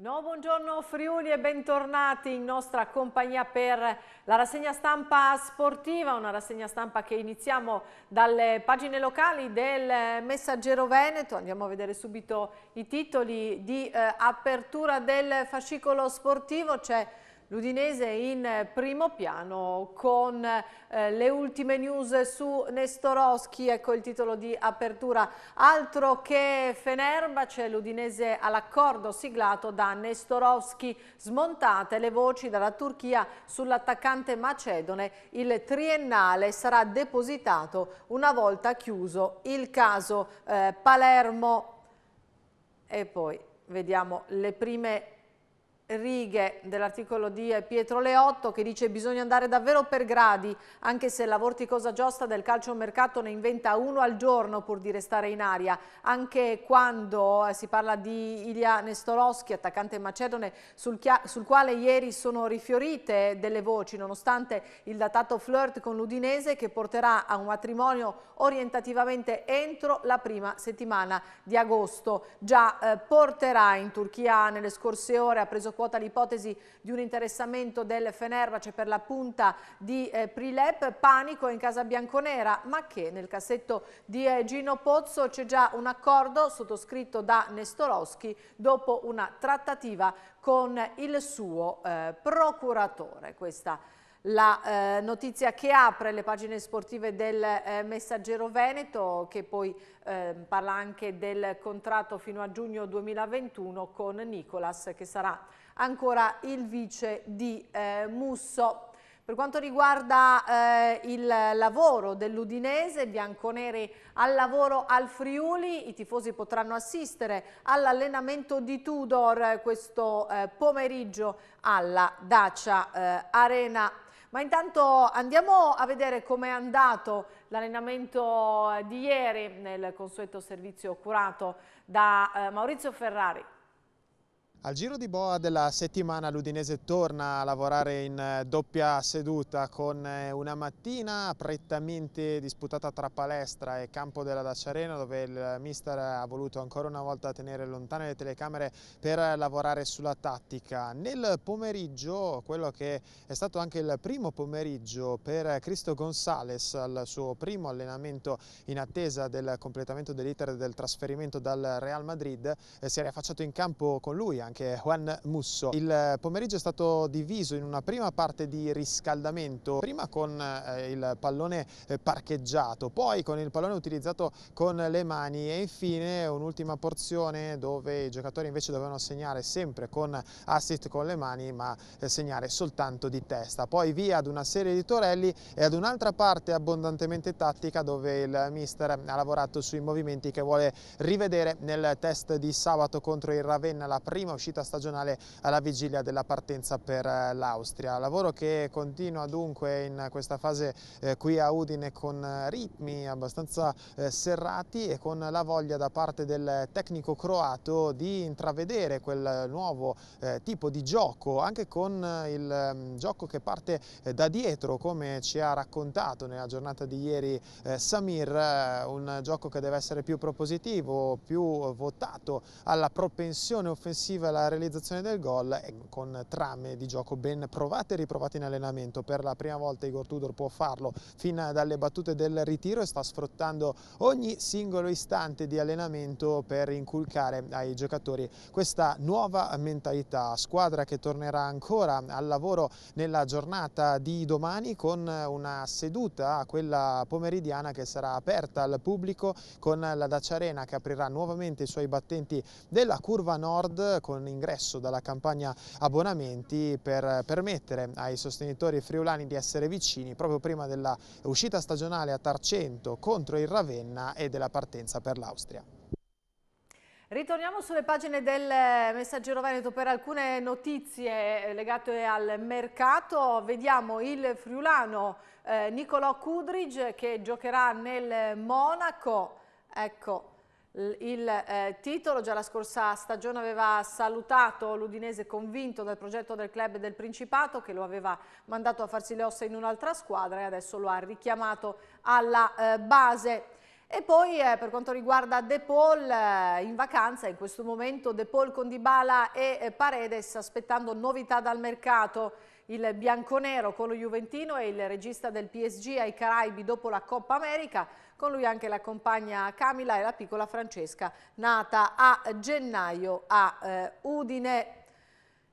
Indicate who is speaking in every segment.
Speaker 1: No, buongiorno Friuli e bentornati in nostra compagnia per la rassegna stampa sportiva, una rassegna stampa che iniziamo dalle pagine locali del Messaggero Veneto, andiamo a vedere subito i titoli di eh, apertura del fascicolo sportivo, c'è L'Udinese in eh, primo piano con eh, le ultime news su Nestoroschi, ecco il titolo di apertura. Altro che c'è l'Udinese all'accordo siglato da Nestoroschi, smontate le voci dalla Turchia sull'attaccante macedone, il triennale sarà depositato una volta chiuso il caso eh, Palermo e poi vediamo le prime righe dell'articolo di Pietro Leotto che dice bisogna andare davvero per gradi anche se la vorticosa giosta del calcio mercato ne inventa uno al giorno pur di restare in aria anche quando eh, si parla di Ilia Nestorowski attaccante macedone sul, sul quale ieri sono rifiorite delle voci nonostante il datato flirt con l'Udinese che porterà a un matrimonio orientativamente entro la prima settimana di agosto già eh, porterà in Turchia nelle scorse ore ha preso quota l'ipotesi di un interessamento del Fenerbahce cioè per la punta di eh, Prilep, panico in casa bianconera, ma che nel cassetto di eh, Gino Pozzo c'è già un accordo sottoscritto da Nestorowski dopo una trattativa con il suo eh, procuratore. Questa la eh, notizia che apre le pagine sportive del eh, Messaggero Veneto che poi eh, parla anche del contratto fino a giugno 2021 con Nicolas che sarà ancora il vice di eh, Musso. Per quanto riguarda eh, il lavoro dell'Udinese, bianconeri al lavoro al Friuli, i tifosi potranno assistere all'allenamento di Tudor questo eh, pomeriggio alla Dacia eh, Arena. Ma intanto andiamo a vedere com'è andato l'allenamento eh, di ieri nel consueto servizio curato da eh, Maurizio Ferrari.
Speaker 2: Al giro di boa della settimana l'Udinese torna a lavorare in eh, doppia seduta con eh, una mattina prettamente disputata tra palestra e campo della Dacciarena dove il mister ha voluto ancora una volta tenere lontane le telecamere per lavorare sulla tattica. Nel pomeriggio, quello che è stato anche il primo pomeriggio per Cristo Gonzales al suo primo allenamento in attesa del completamento dell'iter del trasferimento dal Real Madrid, eh, si è riaffacciato in campo con lui anche Juan Musso. Il eh, pomeriggio è stato diviso in una prima parte di riscaldamento, prima con eh, il pallone eh, parcheggiato, poi con il pallone utilizzato con le mani e infine un'ultima porzione dove i giocatori invece dovevano segnare sempre con assist con le mani ma segnare soltanto di testa. Poi via ad una serie di torelli e ad un'altra parte abbondantemente tattica dove il mister ha lavorato sui movimenti che vuole rivedere nel test di sabato contro il Ravenna, la prima uscita stagionale alla vigilia della partenza per eh, l'Austria. Lavoro che continua dunque in questa fase eh, qui a Udine con eh, ritmi abbastanza eh, serrati e con la voglia da parte del tecnico croato di intravedere quel nuovo eh, tipo di gioco, anche con eh, il um, gioco che parte da dietro, come ci ha raccontato nella giornata di ieri Samir, un gioco che deve essere più propositivo, più votato alla propensione offensiva arriva la realizzazione del gol con trame di gioco ben provate e riprovate in allenamento. Per la prima volta Igor Tudor può farlo fin dalle battute del ritiro e sta sfruttando ogni singolo istante di allenamento per inculcare ai giocatori questa nuova mentalità. Squadra che tornerà ancora al lavoro nella giornata di domani con una seduta, quella pomeridiana che sarà aperta al pubblico con la Dacia Arena che aprirà nuovamente i suoi battenti della curva nord con un ingresso dalla campagna abbonamenti per permettere ai sostenitori friulani di essere vicini proprio prima della uscita stagionale a Tarcento contro il Ravenna e della partenza per l'Austria.
Speaker 1: Ritorniamo sulle pagine del Messaggero Veneto per alcune notizie legate al mercato. Vediamo il friulano eh, Nicolò Kudridge che giocherà nel Monaco. Ecco, il eh, titolo, già la scorsa stagione aveva salutato l'Udinese convinto dal progetto del club del Principato che lo aveva mandato a farsi le ossa in un'altra squadra e adesso lo ha richiamato alla eh, base. E poi eh, per quanto riguarda De Paul, eh, in vacanza in questo momento De Paul con Dybala e eh, Paredes aspettando novità dal mercato. Il bianconero con lo Juventino e il regista del PSG ai Caraibi dopo la Coppa America con lui anche la compagna Camila e la piccola Francesca, nata a gennaio a eh, Udine.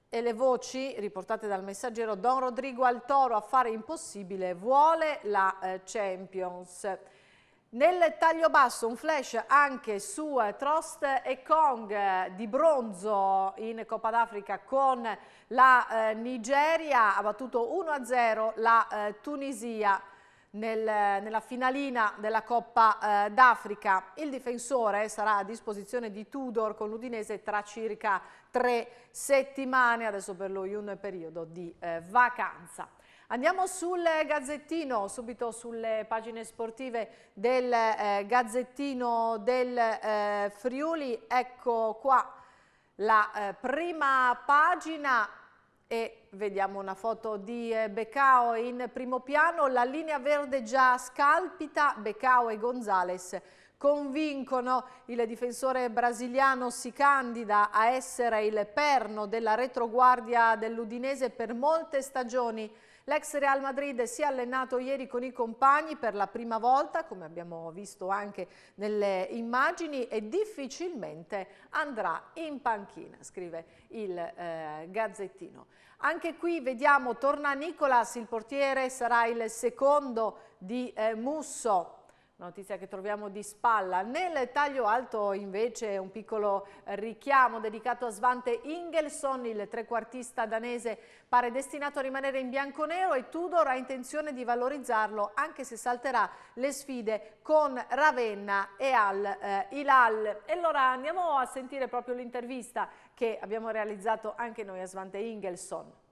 Speaker 1: E le voci riportate dal messaggero Don Rodrigo Altoro affare impossibile vuole la eh, Champions. Nel taglio basso un flash anche su eh, Trost e Kong eh, di bronzo in Coppa d'Africa con la eh, Nigeria, ha battuto 1-0 la eh, Tunisia nel, nella finalina della Coppa eh, d'Africa. Il difensore sarà a disposizione di Tudor con l'Udinese tra circa tre settimane, adesso per lui un periodo di eh, vacanza. Andiamo sul Gazzettino, subito sulle pagine sportive del eh, Gazzettino del eh, Friuli. Ecco qua la eh, prima pagina e vediamo una foto di eh, Becao in primo piano, la linea verde già scalpita, Becao e Gonzales convincono. Il difensore brasiliano si candida a essere il perno della retroguardia dell'Udinese per molte stagioni. L'ex Real Madrid si è allenato ieri con i compagni per la prima volta, come abbiamo visto anche nelle immagini, e difficilmente andrà in panchina, scrive il eh, Gazzettino. Anche qui vediamo, torna Nicolas, il portiere sarà il secondo di eh, Musso, Notizia che troviamo di spalla. Nel taglio alto invece un piccolo richiamo dedicato a Svante Ingelson, il trequartista danese pare destinato a rimanere in bianconero e Tudor ha intenzione di valorizzarlo anche se salterà le sfide con Ravenna e al eh, Hilal. E allora andiamo a sentire proprio l'intervista che abbiamo realizzato anche noi a Svante Ingelson.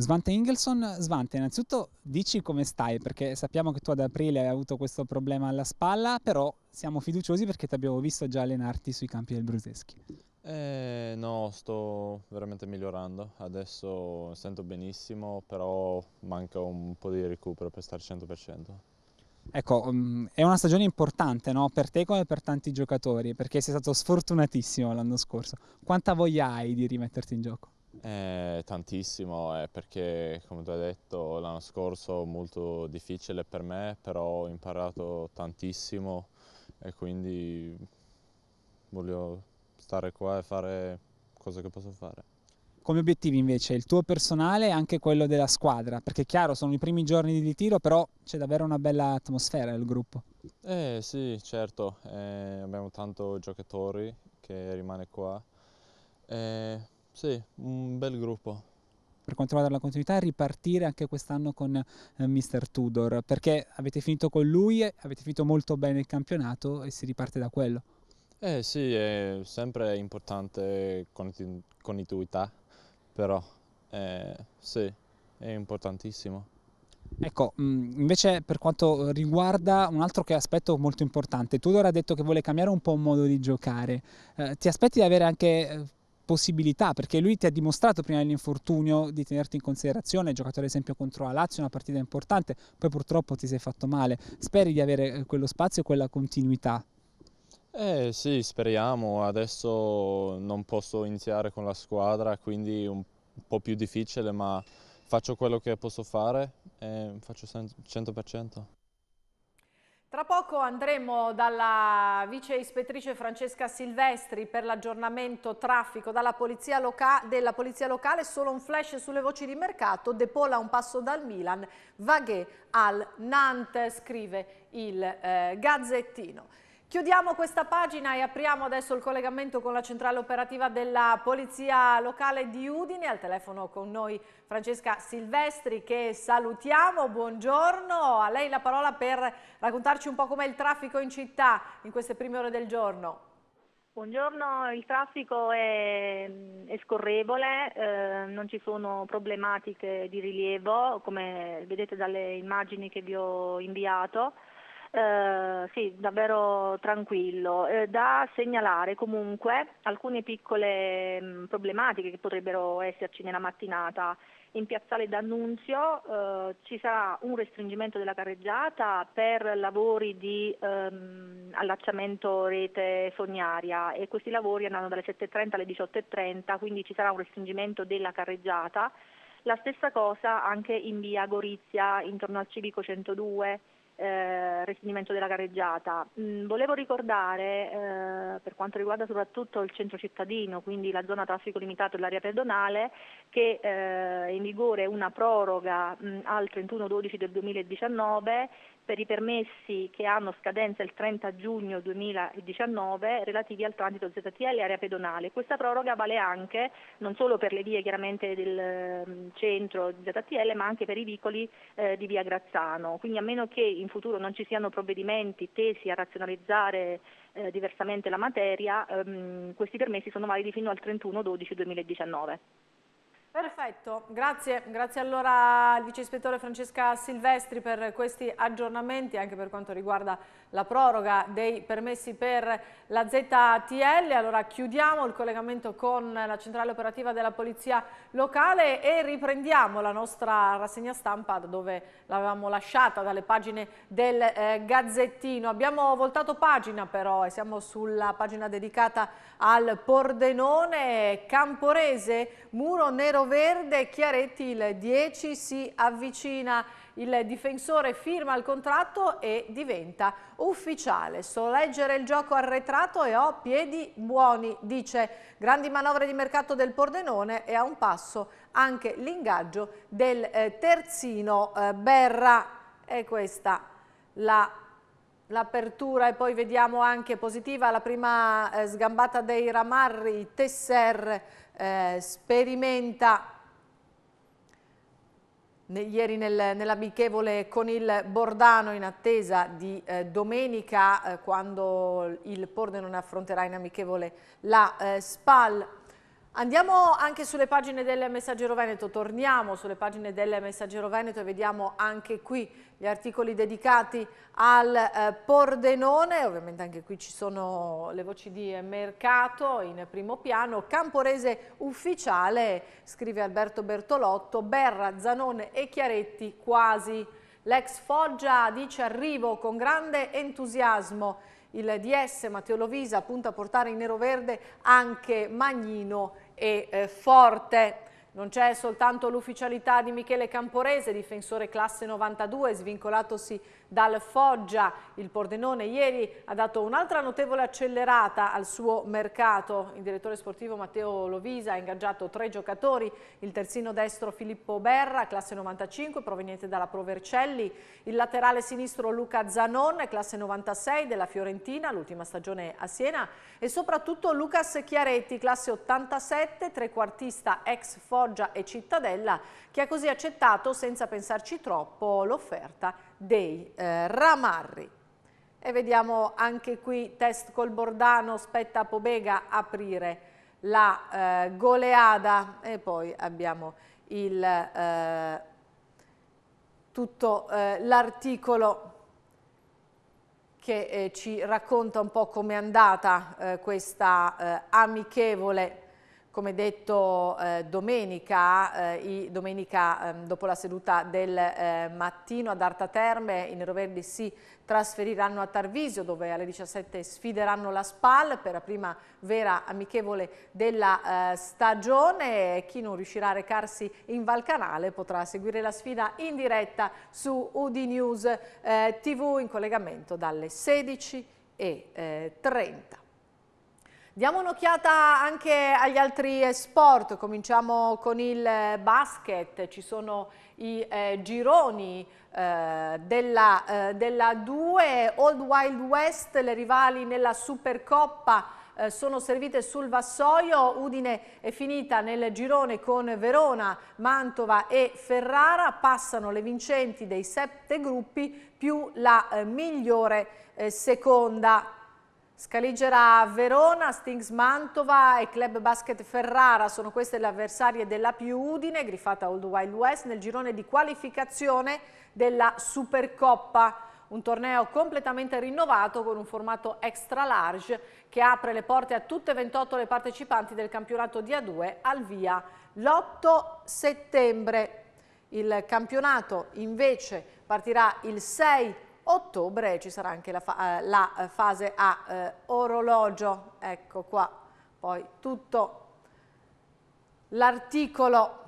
Speaker 3: Svante Ingelson, Svante, innanzitutto dici come stai, perché sappiamo che tu ad aprile hai avuto questo problema alla spalla, però siamo fiduciosi perché ti abbiamo visto già allenarti sui campi del Bruseschi.
Speaker 4: Eh, no, sto veramente migliorando, adesso sento benissimo, però manca un po' di recupero per stare al 100%.
Speaker 3: Ecco, mm, è una stagione importante no? per te come per tanti giocatori, perché sei stato sfortunatissimo l'anno scorso. Quanta voglia hai di rimetterti in gioco?
Speaker 4: Eh, tantissimo, eh, perché come tu hai detto l'anno scorso molto difficile per me, però ho imparato tantissimo e quindi voglio stare qua e fare cose che posso fare.
Speaker 3: Come obiettivi invece il tuo personale e anche quello della squadra, perché chiaro sono i primi giorni di ritiro, però c'è davvero una bella atmosfera nel gruppo.
Speaker 4: Eh sì, certo, eh, abbiamo tanto giocatori che rimane qua. Eh, sì, un bel gruppo.
Speaker 3: Per quanto riguarda la continuità, ripartire anche quest'anno con eh, Mister Tudor, perché avete finito con lui, avete finito molto bene il campionato e si riparte da quello.
Speaker 4: Eh sì, è sempre importante continuità, però eh, sì, è importantissimo.
Speaker 3: Ecco, mm, invece per quanto riguarda un altro aspetto molto importante, Tudor ha detto che vuole cambiare un po' il modo di giocare, eh, ti aspetti di avere anche eh, possibilità, perché lui ti ha dimostrato prima dell'infortunio di tenerti in considerazione, hai giocato ad esempio contro la Lazio, una partita importante, poi purtroppo ti sei fatto male, speri di avere eh, quello spazio e quella continuità?
Speaker 4: Eh sì, speriamo, adesso non posso iniziare con la squadra, quindi un po' più difficile, ma faccio quello che posso fare e faccio 100%.
Speaker 1: Tra poco andremo dalla vice ispettrice Francesca Silvestri per l'aggiornamento traffico polizia della polizia locale, solo un flash sulle voci di mercato, De Pola un passo dal Milan, Vaghe al Nantes, scrive il eh, Gazzettino. Chiudiamo questa pagina e apriamo adesso il collegamento con la centrale operativa della Polizia Locale di Udine. Al telefono con noi Francesca Silvestri che salutiamo, buongiorno. A lei la parola per raccontarci un po' com'è il traffico in città in queste prime ore del giorno.
Speaker 5: Buongiorno, il traffico è, è scorrevole, eh, non ci sono problematiche di rilievo come vedete dalle immagini che vi ho inviato. Eh, sì, davvero tranquillo. Eh, da segnalare comunque alcune piccole mh, mm, problematiche che potrebbero esserci nella mattinata. In piazzale D'Annunzio eh, ci sarà un restringimento della carreggiata per lavori di ehm, allacciamento rete fognaria e questi lavori andranno dalle 7.30 alle 18.30, quindi ci sarà un restringimento della carreggiata. La stessa cosa anche in via Gorizia, intorno al civico 102 eh, respingimento della gareggiata. Mm, volevo ricordare, eh, per quanto riguarda soprattutto il centro cittadino, quindi la zona traffico limitato e l'area pedonale, che eh, è in vigore una proroga mh, mm, al 31-12 del 2019 per i permessi che hanno scadenza il 30 giugno 2019 relativi al transito ZTL e area pedonale. Questa proroga vale anche non solo per le vie chiaramente del mm, centro ZTL ma anche per i vicoli eh, di via Grazzano. Quindi a meno che in futuro non ci siano provvedimenti tesi a razionalizzare eh, diversamente la materia, ehm, questi permessi sono validi fino al 31 12 2019.
Speaker 1: Perfetto, grazie, grazie allora al Vice Ispettore Francesca Silvestri per questi aggiornamenti anche per quanto riguarda la proroga dei permessi per la ZTL. Allora chiudiamo il collegamento con la centrale operativa della Polizia Locale e riprendiamo la nostra rassegna stampa dove l'avevamo lasciata dalle pagine del eh, Gazzettino. Abbiamo voltato pagina però e siamo sulla pagina dedicata al Pordenone, Camporese, Muro Nero Verde, Chiaretti il 10 si avvicina, il difensore firma il contratto e diventa ufficiale. So leggere il gioco arretrato e ho piedi buoni, dice. Grandi manovre di mercato del Pordenone e a un passo anche l'ingaggio del eh, terzino eh, Berra. È questa la l'apertura e poi vediamo anche positiva la prima eh, sgambata dei Ramarri, Tesser eh, sperimenta ieri nel, nell'amichevole con il Bordano in attesa di eh, domenica eh, quando il Pordenone affronterà in amichevole la eh, SPAL Andiamo anche sulle pagine del Messaggero Veneto, torniamo sulle pagine del Messaggero Veneto e vediamo anche qui gli articoli dedicati al eh, Pordenone, ovviamente anche qui ci sono le voci di mercato in primo piano, Camporese ufficiale, scrive Alberto Bertolotto, Berra, Zanone e Chiaretti quasi. L'ex Foggia dice arrivo con grande entusiasmo il DS Matteo Lovisa punta a portare in nero-verde anche Magnino e eh, Forte. Non c'è soltanto l'ufficialità di Michele Camporese, difensore classe 92, svincolatosi dal Foggia. Il Pordenone ieri ha dato un'altra notevole accelerata al suo mercato. Il direttore sportivo Matteo Lovisa ha ingaggiato tre giocatori, il terzino destro Filippo Berra, classe 95, proveniente dalla Provercelli, il laterale sinistro Luca Zanon, classe 96 della Fiorentina, l'ultima stagione a Siena, e soprattutto Lucas Chiaretti, classe 87, trequartista ex Foggia e Cittadella, che ha così accettato senza pensarci troppo l'offerta di dei eh, Ramarri. E vediamo anche qui test col Bordano, spetta a Pobega aprire la eh, goleada e poi abbiamo il, eh, tutto eh, l'articolo che eh, ci racconta un po' come è andata eh, questa amichevole come detto eh, domenica, eh, domenica eh, dopo la seduta del eh, mattino ad Arta Terme, i neroverdi si trasferiranno a Tarvisio dove alle 17 sfideranno la SPAL per la prima vera amichevole della eh, stagione. Chi non riuscirà a recarsi in Valcanale potrà seguire la sfida in diretta su UD News eh, TV in collegamento dalle 16.30. Diamo un'occhiata anche agli altri eh, sport, cominciamo con il eh, basket, ci sono i eh, gironi eh, della, eh, della 2, Old Wild West, le rivali nella Supercoppa eh, sono servite sul vassoio, Udine è finita nel girone con Verona, Mantova e Ferrara, passano le vincenti dei sette gruppi più la migliore seconda Scaligera Verona, Stings Mantova e Club Basket Ferrara sono queste le avversarie della più Udine, grifata Old Wild West, nel girone di qualificazione della Supercoppa. Un torneo completamente rinnovato con un formato extra large che apre le porte a tutte e 28 le partecipanti del campionato di A2 al via l'8 settembre. Il campionato invece partirà il 6 settembre ottobre ci sarà anche la, fa eh, la fase a eh, orologio, ecco qua, poi tutto l'articolo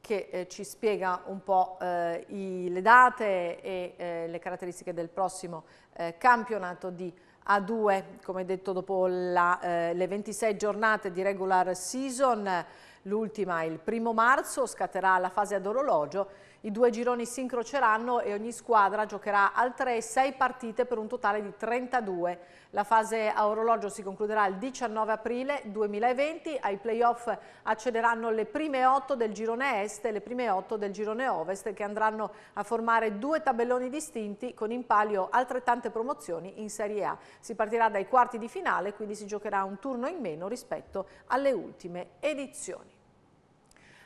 Speaker 1: che eh, ci spiega un po' eh, i, le date e eh, le caratteristiche del prossimo eh, campionato di A2, come detto dopo la, eh, le 26 giornate di regular season L'ultima il primo marzo scatterà la fase ad orologio, i due gironi si incroceranno e ogni squadra giocherà altre sei partite per un totale di 32. La fase a orologio si concluderà il 19 aprile 2020, ai playoff accederanno le prime otto del girone est e le prime otto del girone ovest che andranno a formare due tabelloni distinti con in palio altrettante promozioni in Serie A. Si partirà dai quarti di finale, quindi si giocherà un turno in meno rispetto alle ultime edizioni.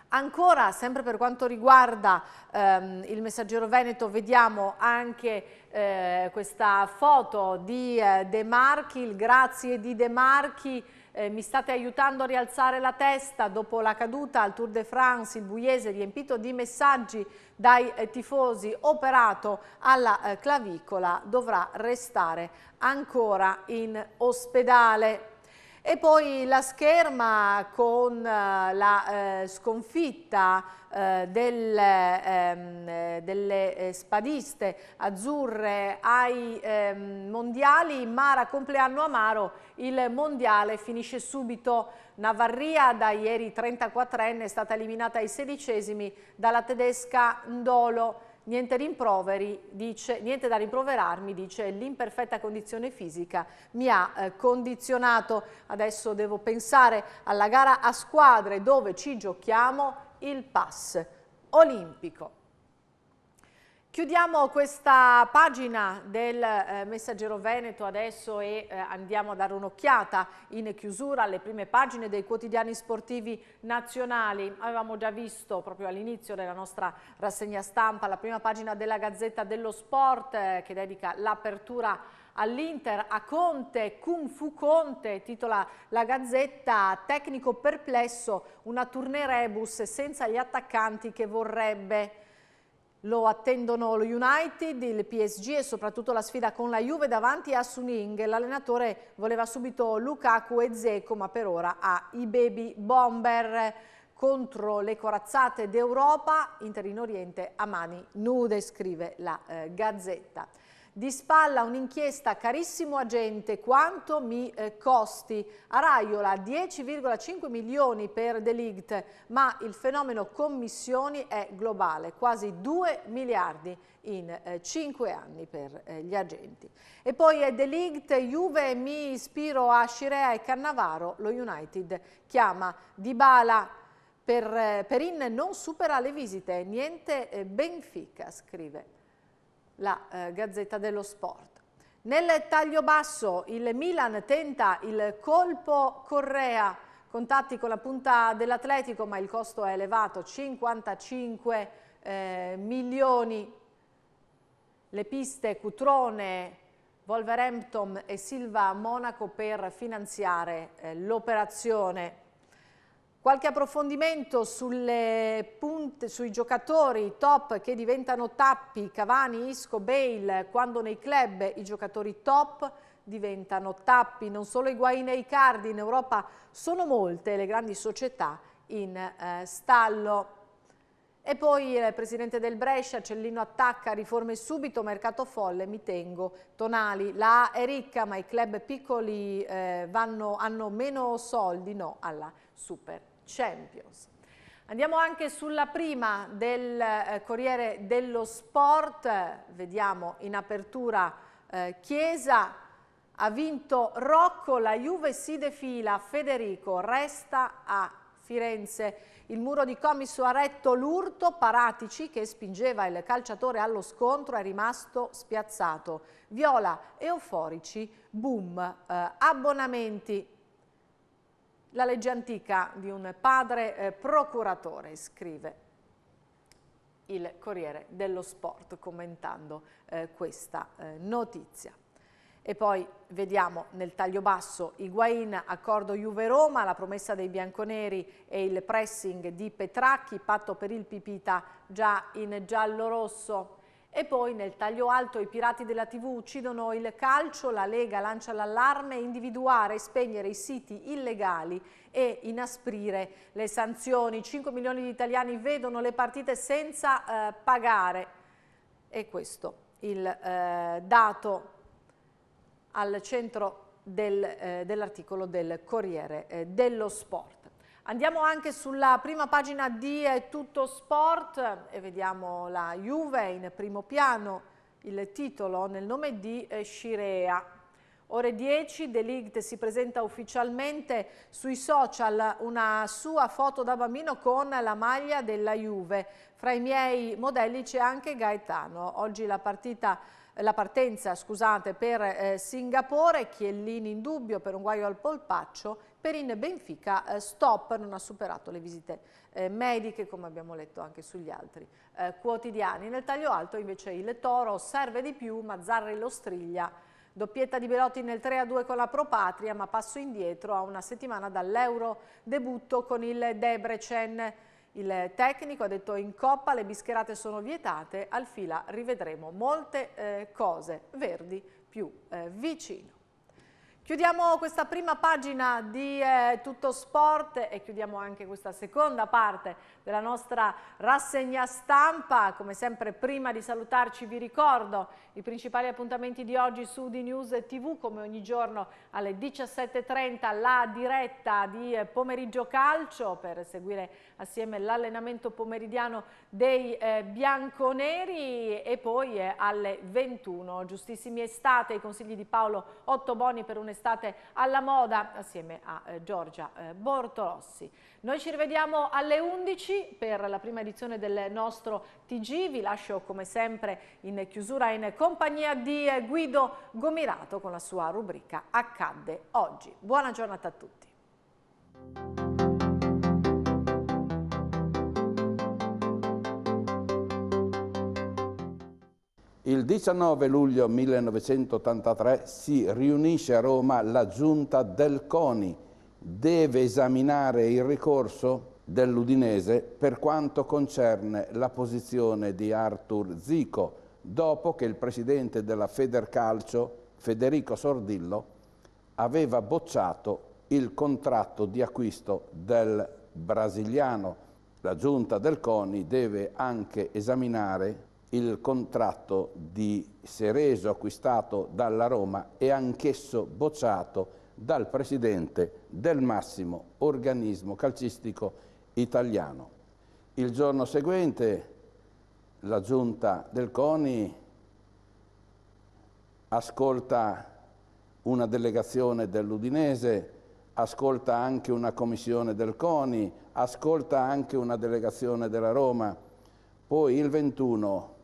Speaker 1: Ancora, sempre per quanto riguarda ehm, il messaggero Veneto, vediamo anche eh, questa foto di eh, De Marchi, il grazie di De Marchi, eh, mi state aiutando a rialzare la testa dopo la caduta al Tour de France, il Buiese riempito di messaggi dai eh, tifosi, operato alla eh, clavicola, dovrà restare ancora in ospedale. E poi la scherma con eh, la eh, sconfitta eh, del, ehm, eh, delle eh, spadiste azzurre ai ehm, mondiali, Mara compleanno amaro, il mondiale finisce subito Navarria, da ieri 34enne, è stata eliminata ai sedicesimi dalla tedesca Ndolo Niente rimproveri, dice, niente da rimproverarmi, dice l'imperfetta condizione fisica mi ha eh, condizionato. Adesso devo pensare alla gara a squadre dove ci giochiamo il pass olimpico. Chiudiamo questa pagina del eh, Messaggero Veneto adesso e eh, andiamo a dare un'occhiata in chiusura alle prime pagine dei quotidiani sportivi nazionali. Avevamo già visto proprio all'inizio della nostra rassegna stampa la prima pagina della Gazzetta dello Sport eh, che dedica l'apertura all'Inter, a Conte, Kung Fu Conte, titola la Gazzetta, tecnico perplesso, una tournée rebus senza gli attaccanti che vorrebbe lo attendono lo United, il PSG e soprattutto la sfida con la Juve davanti a Suning. L'allenatore voleva subito Lukaku e Zeko, ma per ora ha i baby bomber contro le corazzate d'Europa, Inter in Oriente a mani nude, scrive la eh, Gazzetta. Di spalla un'inchiesta carissimo agente quanto mi eh, costi. A Raiola 10,5 milioni per Delict, ma il fenomeno commissioni è globale, quasi 2 miliardi in eh, 5 anni per eh, gli agenti. E poi è Delict, Juve, mi ispiro a Scirea e Cannavaro, lo United chiama Dybala per, eh, in non supera le visite, niente eh, Benfica, scrive la eh, Gazzetta dello Sport. Nel taglio basso il Milan tenta il colpo Correa, contatti con la punta dell'Atletico ma il costo è elevato, 55 eh, milioni. Le piste Cutrone, Wolverhampton e Silva Monaco per finanziare eh, l'operazione. Qualche approfondimento punte, sui giocatori top che diventano tappi, Cavani, Isco, Bale, quando nei club i giocatori top diventano tappi, non solo i e i cardi, in Europa sono molte le grandi società in eh, stallo. E poi il presidente del Brescia, Cellino attacca, riforme subito, mercato folle, mi tengo. Tonali, la A è ricca ma i club piccoli eh, vanno, hanno meno soldi, no alla Super Champions. Andiamo anche sulla prima del eh, Corriere dello Sport, vediamo in apertura eh, Chiesa, ha vinto Rocco, la Juve si defila, Federico resta a Firenze. Il muro di Comiso ha retto l'urto, Paratici che spingeva il calciatore allo scontro è rimasto spiazzato. Viola, euforici, boom, eh, abbonamenti la legge antica di un padre eh, procuratore, scrive il Corriere dello Sport commentando eh, questa eh, notizia. E poi vediamo nel taglio basso Higuain, accordo Juve-Roma, la promessa dei bianconeri e il pressing di Petracchi, patto per il Pipita già in giallo-rosso e poi nel taglio alto i pirati della TV uccidono il calcio, la Lega lancia l'allarme, individuare e spegnere i siti illegali e inasprire le sanzioni. 5 milioni di italiani vedono le partite senza eh, pagare. E questo il eh, dato al centro del, eh, dell'articolo del Corriere eh, dello Sport. Andiamo anche sulla prima pagina di tutto sport e vediamo la Juve in primo piano, il titolo nel nome di eh, Scirea. Ore 10, De Ligt si presenta ufficialmente sui social una sua foto da bambino con la maglia della Juve. Fra i miei modelli c'è anche Gaetano. Oggi la, partita, la partenza scusate, per eh, Singapore, Chiellini in dubbio per un guaio al polpaccio, per in Benfica eh, stop, non ha superato le visite eh, mediche come abbiamo letto anche sugli altri eh, quotidiani. Nel taglio alto invece il Toro serve di più, Mazzarri lo striglia. Doppietta di Belotti nel 3-2 con la Propatria ma passo indietro a una settimana dall'Euro debutto con il Debrecen. Il tecnico ha detto in coppa le bischerate sono vietate, al fila rivedremo molte eh, cose, Verdi più eh, vicino. Chiudiamo questa prima pagina di eh, Tutto Sport e chiudiamo anche questa seconda parte della nostra rassegna stampa. Come sempre prima di salutarci vi ricordo i principali appuntamenti di oggi su di News TV come ogni giorno alle 17.30 la diretta di eh, pomeriggio calcio per seguire assieme all'allenamento pomeridiano dei eh, bianconeri e poi eh, alle 21. Giustissimi estate, i consigli di Paolo Ottoboni per un'estate alla moda assieme a eh, Giorgia eh, Bortolossi. Noi ci rivediamo alle 11 per la prima edizione del nostro TG, vi lascio come sempre in chiusura in compagnia di eh, Guido Gomirato con la sua rubrica Accadde oggi. Buona giornata a tutti.
Speaker 6: Il 19 luglio 1983 si riunisce a Roma la giunta del CONI, deve esaminare il ricorso dell'Udinese per quanto concerne la posizione di Artur Zico, dopo che il presidente della Federcalcio, Federico Sordillo, aveva bocciato il contratto di acquisto del brasiliano. La giunta del CONI deve anche esaminare il contratto di Sereso acquistato dalla Roma e anch'esso bocciato dal presidente del massimo organismo calcistico italiano. Il giorno seguente la giunta del CONI ascolta una delegazione dell'Udinese, ascolta anche una commissione del CONI, ascolta anche una delegazione della Roma. Poi il 21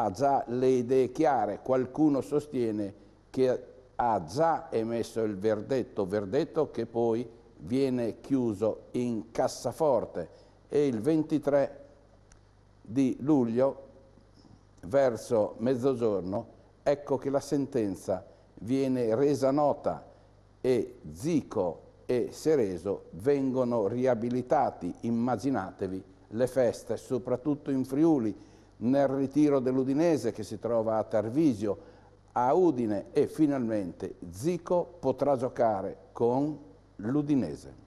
Speaker 6: ha già le idee chiare, qualcuno sostiene che ha già emesso il verdetto, verdetto che poi viene chiuso in cassaforte e il 23 di luglio verso mezzogiorno ecco che la sentenza viene resa nota e Zico e Sereso vengono riabilitati. Immaginatevi le feste, soprattutto in Friuli, nel ritiro dell'Udinese che si trova a Tarvisio, a Udine e finalmente Zico potrà giocare con l'Udinese.